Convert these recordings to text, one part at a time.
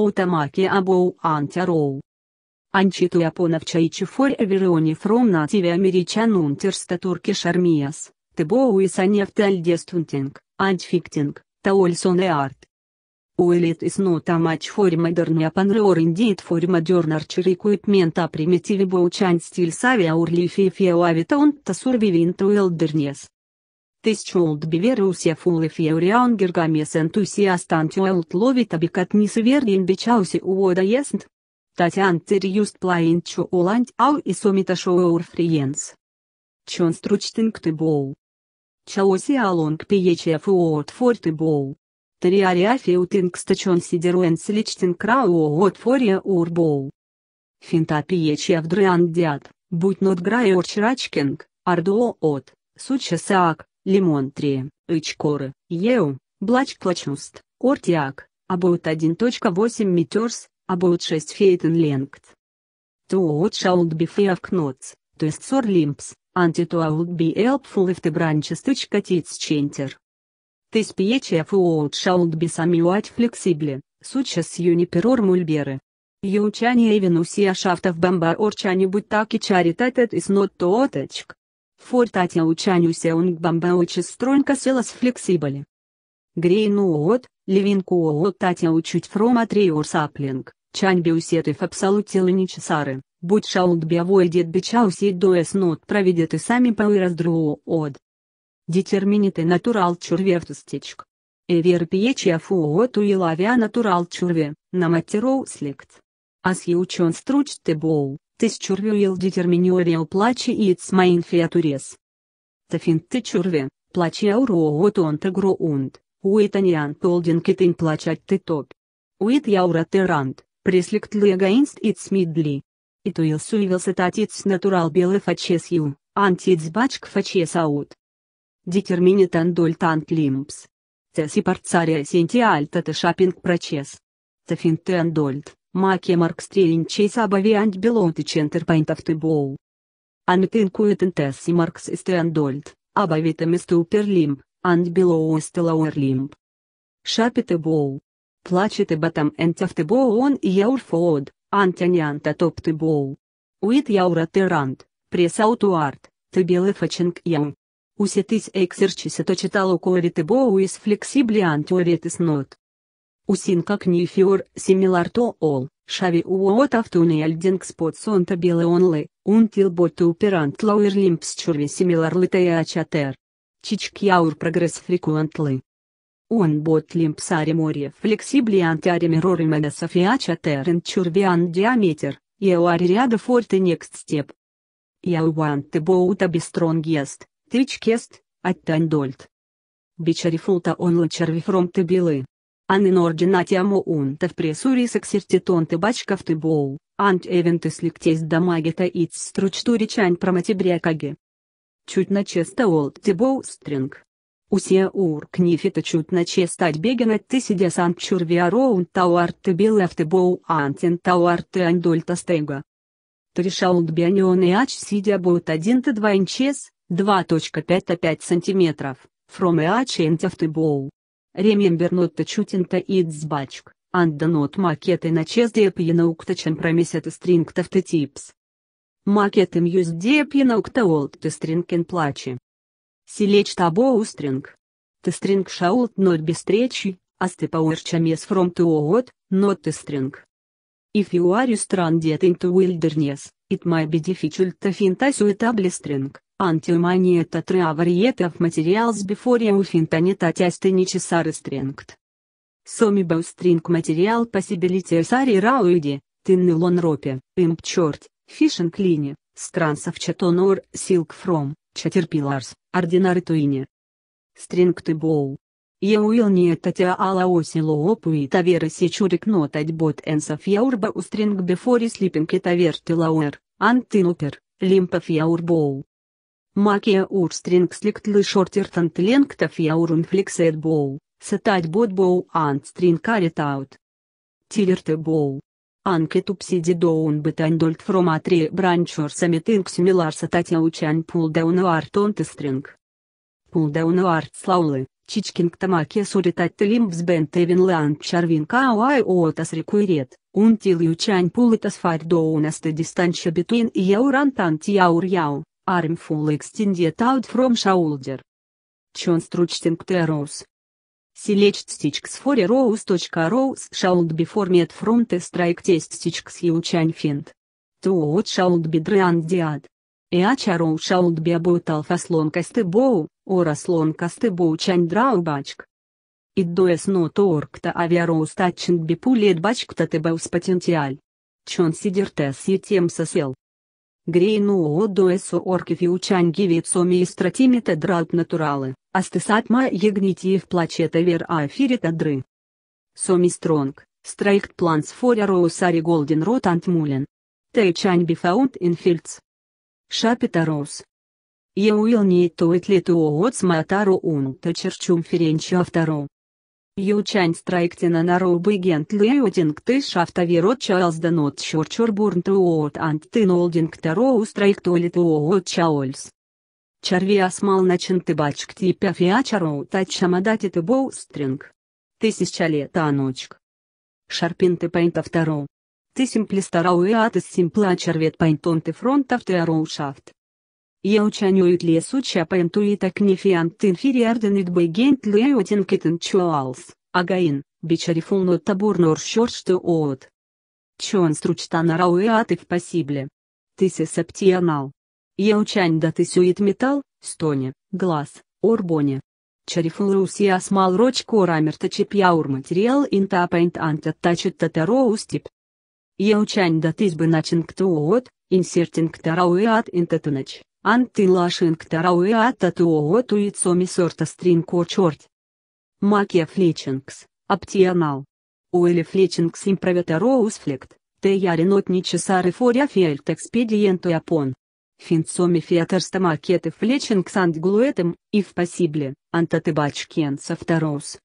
Утамаки Абоу Антяроу. Анчиту Японов чайчи Чайчифор Эвериони Фром Нативе Америчан Унтерста Туркиш Армияс, Тебоу и Санефталь Дестунтинг, Антфиктинг, Таольсон и Арт. Уэлит is not a match for modern Japan or indeed for modern archery equipment a primitive bow steel savia or leafy он avita on the Тысчулт биверусе фулэфе уриан гиргамес энтусиастан тюэлт ловит абикат нисвердин бичауси уода ест. Татян цирюст плаин чу улант ау и сомита шоур фриенс. Чон стручтинг ты бол. Чаоси алонг пиечеф уот форт и бол. Тариариафе утинг стачон сидеруэн сличтин крау уот фория ур бол. Финта пиечеф дрыан дят, будь нот грай орчрачкинг, ардуо от, суча саак, Лимон Лимонтрия, Ичкоры, Еу, Блачклачуст, Кортиак, Абоут 1.8 Метерс, Абоут 6 Фейтен Ленгт. Туот Шаут Бифеав Кноц, сор Лимпс, анти Антитуаут Би Элпфул бранчест. Бранчестычка Тиц Чентер. Тыс Пьечев Уот Шаут Бисамюать Флексибли, Сучас Юниперор Мульберы. Ючани Эвенусия а, Шафтов Бамба Орчани Буттаки Чаритатет Иснот Туоточк он Fortatea uceaniuse un bambeoce stronca selas Левинку Грейнуот, татя учуть фром атриор саплинг, Чань чаньбиусетов абсолютила нечесары, будь шаут биавойдет бичаусит доэс нот проведет и сами и пауэраздруот. Детерминиты натурал чурвертустичк. Эвер пьечья афуот уилавя натурал чурве, на наматероусликт. Асьючон ты боу, Тысчурвиуил детерминиорио плачи и ицмаин фиатурес. Тафинтычурве, плачи ауроотонта груунд, уитаниан толдинг итин плачать ты топ. Уит яура терант, пресликт легаинст итс мидли. Итуил суивился татиц натурал белый фачес ю, антиц бачк фачес аут. Детерминитан дольтант лимпс. Теси парцария сенти альта шапинг прочес. Тафинтен андольт. Machemark strīņķis abavi antbiloti centerpaintafti bow. Antinku etintessi marks isteandolt, abavitami stuperlimb, antbilou istelauerlimb. Шапите боу. Плачете батам ентяфте боу он и яур фоод, антянянта топты боу. Уит яура тирант, пресаутуарт, ты белый фачинг яу. Усетись эксерчисе то читалу коэрите боу из флексибли антиоретис нот. Усинка книфиор, симилар то ол, шави уот автуни эльдинг спот сонта белы онлы, унтил бот уперант лауэр лимпсчурви симилар лытея ачатер. Чичк яур прогресс фрикуантлы. Он бот лимпс лимпсари море флексибли антари мироры меда софия а чатерен ан диаметр, еуари ряда форты некст степ. Яуан ты боута бестронгест, тычкест, аттандольт. Бичарифулта он лачервифром ты белы. Анинординатиамо унтов прессурис эксертитон табачков тыбол, ант эвентис лектейс дамагита иц стручтуричань промотибрякаги. Чуть на честа олд тибоу стринг. Усе ур книфита чуть на честать бегена ты сидя сан чурвиароун ты белев тыбоу антин ты андольта стейга. Тришаулд бианион и ач сидя будет один ты два инчес, 2.5-5 сантиметров, фром и ач энтев тыбоу. Ремембернотта чутинта анда нот макеты на чездия пьянаукта чем промесета стрингтовты типс. Макеты Макетым юздия пьянаукта ты стринкен плачи. Силечь табо устринг. Ты стринг шаулт нот без ноль а асты пауэрчамес фром туогот, нот ты стринг. If you are stranded into wilderness, it may be difficult to find a suitable string это Антиуманиета материал с бифория уфинтанета тястыничи сары стрингт. Сомибау стринг материал по посибилите сари рауиди, тыннылон ропе, имп черт, фишинг лини, странсов чатонор силк фром, чатерпиларс, ординары туини. Стринг ты боу. Еуил не это тя ала осило опу и тавера сечурик нотать бот энсов яурба у стринг бифори слипинг и тавер ты лауэр, антинупер, лимпов яурбоу. Макия урстрингсликтлы шортертант ленктов яурун фликсет боу, сетать бот боу стринг карит аут. Тилерте боу. Анкет упсиди доун бетандольт фром три бранчор самитинг симилар сетать яучан пулдаун стринг пул Пулдаун арт слаулы. Чичкинг тамаке суритат лимбс бент эвен ланд чарвин кауай отас рекуирет, унтил ючань пулитас фарь доунас те дистанча битуин яурантант яур яу, Armful extended out from shoulder. Constructing the rows. Select sticks for rows. Rows should be formed from the strike test sticks you can find. To what should be drawn Each row should be about alpha long as the bow, or as long as the bow can draw back. It does not work to have rows touching be pulled back to the bow's potential. Consider the items as well. Грейну Грейнуодуэсо оркифиучанги вицоми и истратимита драут натуралы, астесатма егнитиев плачета вер афирита дры. Соми стронг, страйкт планс форя роусари голден рот антмулен. Тэйчань бифаунт инфильдс. Шапита роус. Еуил лету летуоот сматару унта черчум ференча автору. Ючань страйктена на гент леодинг ты шафтаверот чалсдан от чорчурбурн туоот ант ты нолдинг тароу страйктолит уот чаольс. Чарви осмал начин ты бачк типя фиачару тачамадати ты боустринг. Тысяча лет аночек. Шарпин ты пейнта второ. Ты симплистарау и атыс симпла червет пейнтон ты фронтов ты ароушафт. Я Яучанюит лесу и так чапаентуита книфиант инфириарденит бейгент леотинкитен чуалс, агаин, бичарифулно табурнор шоршту оот. Чон стручтана рауэаты в пасибле. Тысе септианал. Яучань да тысюит метал, стоне, глаз, орбоне. Чарифулруси смал роч корамерта чепьяур материал интапайнт анта тачит татароустип. Яучань да тысьбы начинктуот, инсертинг тарауэат интатунач, антилашингтарауэата туоотуицоми сорта стринкочорт. Макия флечингс, оптионал. Уэли флечингс импровитороусфлект, те яринотни чесары форя фельт экспедиенту япон. Финцоми фиатерста макеты флечингс антгулуэтем, и в пасибле, антатыбачкенца второус.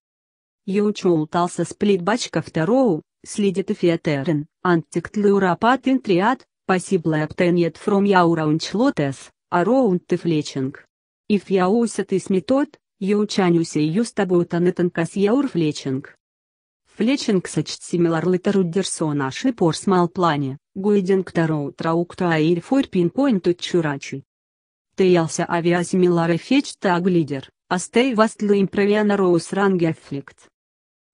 Ючултался сплит бачка второу, следит и фиатерен, антиктлюрапат интриат, пасибла обтенет фром яураунчлотес around the fletching. If you use this method, you can use used about anything as your fletching. Fletching such similarly to Ruderson ship or small plane, guiding the road route to air for pinpoint to churachi. Tailsa avia similar effect tag leader, as they vastly improve on rose rang effect.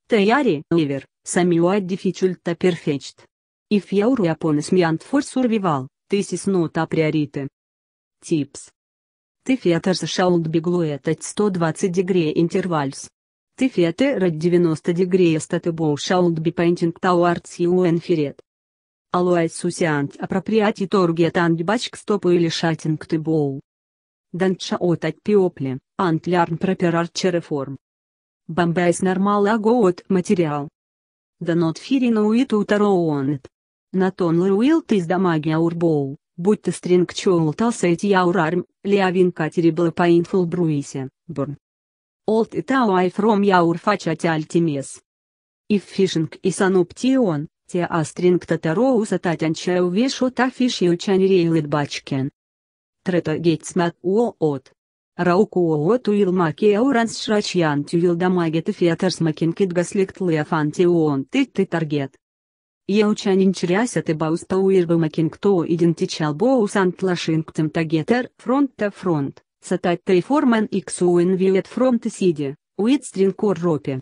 Teari, however, sami are difficult to perfect. If your weapon is meant for survival, this is not a priority. Tips. Тефетер шаут биглуэтать 120 дегре интервальс. Тефетер от 90 дегре статебоу шаут би пейнтинг тауардс юэнферет. Алуайт сусиант апроприати торгет андибачк стопу или шатинг тыбоу. Данчаот от пиопли, антлярн проперар череформ. Бомбайс нормал агоот материал. Данот фирина уиту тароонет. Натон лруилт из дамагия урбоу, будь то стринг чоултал сейти яурарм, лиавин катери блапаинфул бруисе, бурн. Олд и тауай фром яурфачати альтимес. If фишинг и саноптион, те а стринг татароуса татянчеу вешота фишью чанрейлит бачкен. Трета гейтсмат уоот. Раукуо туилмаки ауранс шрачьян тюилдамагет и фетерс макинкит гасликт лефантион ты ты таргет. Я Еучанин чрясят и баустауирбы макинкто идентичал боус антлашинктем тагетер фронт фронта фронт, сатать трейформен иксуин виет фронта сиди, уитстрин корропе.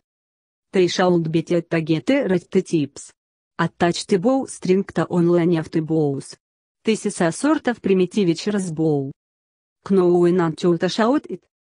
Трейшаулд бетет типс. раттетипс. Оттачте боу стрингта онлайн авты боус. Тысяса сортов примитивич разбол. Кноуин антюлта шаут